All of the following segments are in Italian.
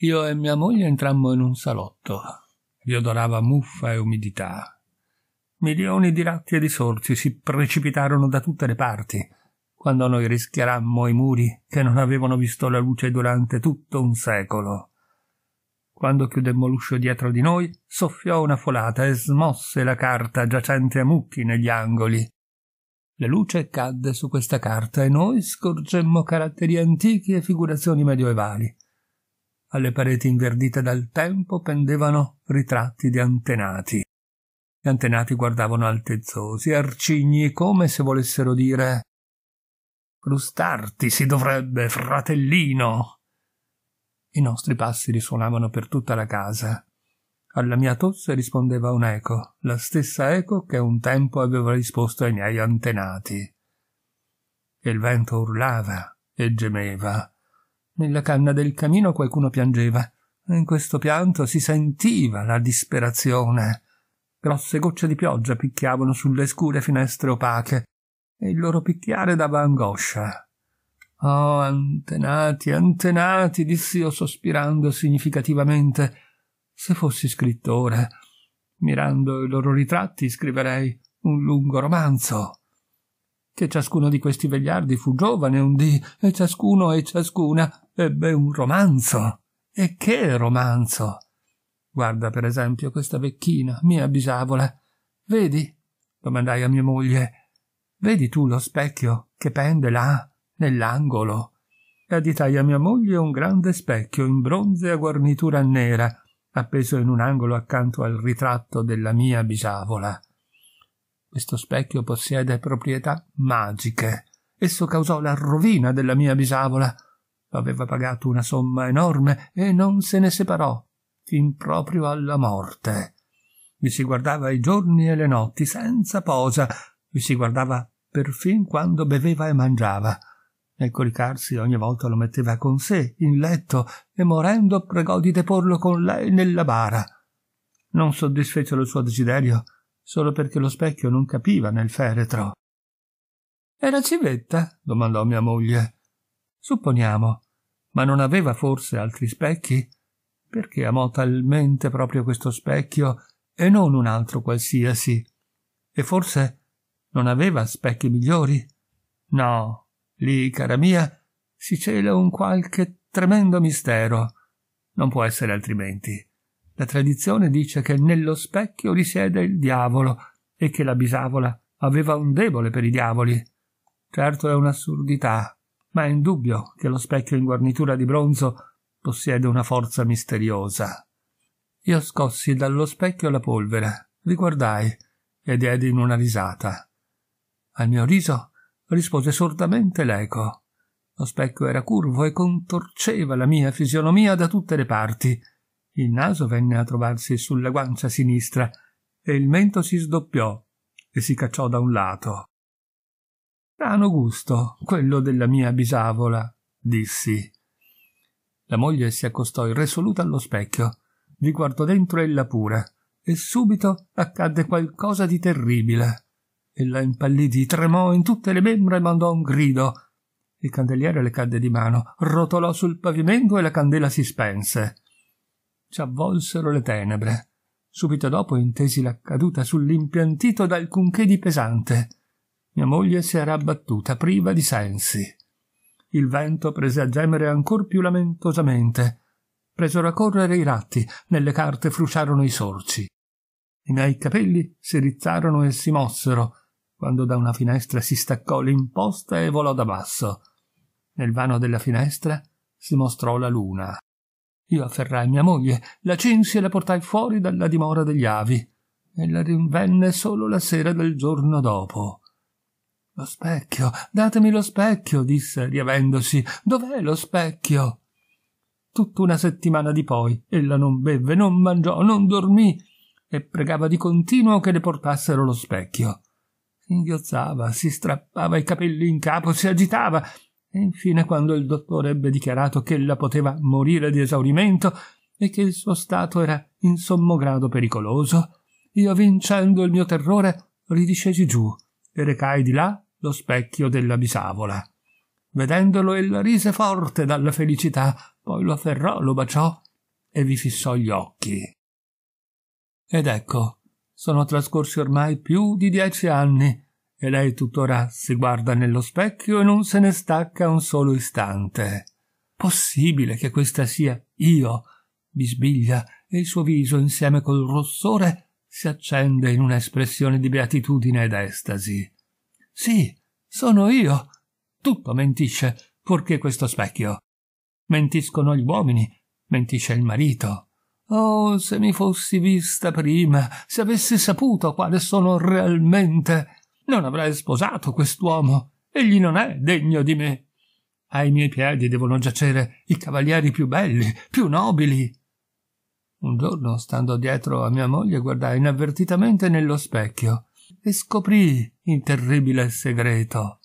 Io e mia moglie entrammo in un salotto. Vi odorava muffa e umidità. Milioni di ratti e di sorci si precipitarono da tutte le parti, quando noi rischiarammo i muri che non avevano visto la luce durante tutto un secolo. Quando chiudemmo l'uscio dietro di noi, soffiò una folata e smosse la carta giacente a mucchi negli angoli. La luce cadde su questa carta e noi scorgemmo caratteri antichi e figurazioni medioevali. Alle pareti inverdite dal tempo pendevano ritratti di antenati. Gli antenati guardavano altezzosi, arcigni, come se volessero dire Crustarti si dovrebbe, fratellino. I nostri passi risuonavano per tutta la casa. Alla mia tosse rispondeva un'eco, la stessa eco che un tempo aveva risposto ai miei antenati. E il vento urlava e gemeva, nella canna del camino qualcuno piangeva. In questo pianto si sentiva la disperazione. Grosse gocce di pioggia picchiavano sulle scure finestre opache e il loro picchiare dava angoscia. Oh, antenati, antenati, dissi io sospirando significativamente. Se fossi scrittore, mirando i loro ritratti, scriverei un lungo romanzo che ciascuno di questi vegliardi fu giovane un dì, e ciascuno e ciascuna ebbe un romanzo. E che romanzo! Guarda, per esempio, questa vecchina, mia bisavola. Vedi? domandai a mia moglie. Vedi tu lo specchio che pende là, nell'angolo? E additai a mia moglie un grande specchio in bronze a guarnitura nera, appeso in un angolo accanto al ritratto della mia bisavola. Questo specchio possiede proprietà magiche. Esso causò la rovina della mia bisavola. Aveva pagato una somma enorme e non se ne separò, fin proprio alla morte. Vi si guardava i giorni e le notti senza posa, vi si guardava perfin quando beveva e mangiava. Nel coricarsi ogni volta lo metteva con sé, in letto, e morendo pregò di deporlo con lei nella bara. Non soddisfece il suo desiderio, solo perché lo specchio non capiva nel feretro. E la civetta? domandò mia moglie. Supponiamo. Ma non aveva forse altri specchi? Perché amò talmente proprio questo specchio e non un altro qualsiasi? E forse non aveva specchi migliori? No, lì, cara mia, si cela un qualche tremendo mistero. Non può essere altrimenti. La tradizione dice che nello specchio risiede il diavolo e che la bisavola aveva un debole per i diavoli. Certo è un'assurdità, ma è indubbio che lo specchio in guarnitura di bronzo possiede una forza misteriosa. Io scossi dallo specchio la polvere, riguardai e diedi in una risata. Al mio riso rispose sordamente l'eco. Lo specchio era curvo e contorceva la mia fisionomia da tutte le parti il naso venne a trovarsi sulla guancia sinistra e il mento si sdoppiò e si cacciò da un lato. Strano gusto, quello della mia bisavola, dissi. La moglie si accostò irresoluta allo specchio, vi guardò dentro ella pure, e subito accadde qualcosa di terribile. Ella impallidì, tremò in tutte le membra e mandò un grido. Il candeliere le cadde di mano, rotolò sul pavimento e la candela si spense ci avvolsero le tenebre. Subito dopo intesi la caduta sull'impiantito d'alcunché di pesante. Mia moglie si era abbattuta, priva di sensi. Il vento prese a gemere ancor più lamentosamente. Presero a correre i ratti, nelle carte frusciarono i sorci. I miei capelli si rizzarono e si mossero, quando da una finestra si staccò l'imposta e volò da basso. Nel vano della finestra si mostrò la luna. Io afferrai mia moglie, la cinsi e la portai fuori dalla dimora degli avi. e la rinvenne solo la sera del giorno dopo. Lo specchio, datemi lo specchio, disse, riavendosi. Dov'è lo specchio? Tutta una settimana di poi ella non beve, non mangiò, non dormì e pregava di continuo che le portassero lo specchio. Inghiozzava, si strappava i capelli in capo, si agitava, e infine quando il dottore ebbe dichiarato che ella poteva morire di esaurimento e che il suo stato era in sommo grado pericoloso, io vincendo il mio terrore ridiscesi giù e recai di là lo specchio della bisavola. Vedendolo ella rise forte dalla felicità, poi lo afferrò, lo baciò e vi fissò gli occhi. Ed ecco, sono trascorsi ormai più di dieci anni e lei tuttora si guarda nello specchio e non se ne stacca un solo istante. Possibile che questa sia io? bisbiglia e il suo viso insieme col rossore si accende in un'espressione di beatitudine ed estasi. Sì, sono io. Tutto mentisce, purché questo specchio. Mentiscono gli uomini, mentisce il marito. Oh, se mi fossi vista prima, se avessi saputo quale sono realmente. Non avrei sposato quest'uomo, egli non è degno di me. Ai miei piedi devono giacere i cavalieri più belli, più nobili. Un giorno, stando dietro a mia moglie, guardai inavvertitamente nello specchio e scoprì il terribile segreto.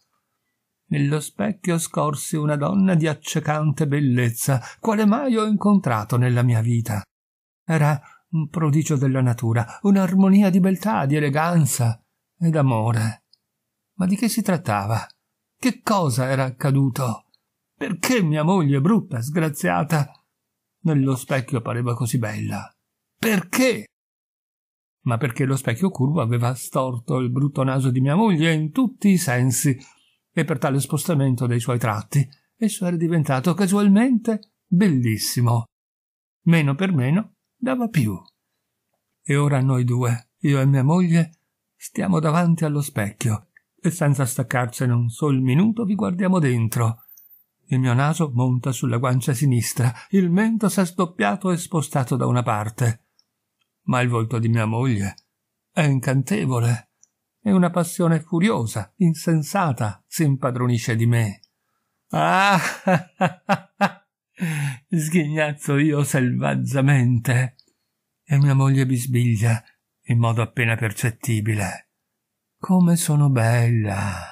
Nello specchio scorsi una donna di accecante bellezza, quale mai ho incontrato nella mia vita. Era un prodigio della natura, un'armonia di beltà, di eleganza, d'amore. Ma di che si trattava? Che cosa era accaduto? Perché mia moglie brutta, sgraziata, nello specchio pareva così bella? Perché? Ma perché lo specchio curvo aveva storto il brutto naso di mia moglie in tutti i sensi, e per tale spostamento dei suoi tratti esso era diventato casualmente bellissimo. Meno per meno dava più. E ora noi due, io e mia moglie, Stiamo davanti allo specchio e senza staccarcene un sol minuto vi guardiamo dentro. Il mio naso monta sulla guancia sinistra, il mento s'è sdoppiato e spostato da una parte. Ma il volto di mia moglie è incantevole. E una passione furiosa, insensata, si impadronisce di me. Ah! Sghignazzo io selvaggiamente. E mia moglie bisbiglia in modo appena percettibile. Come sono bella!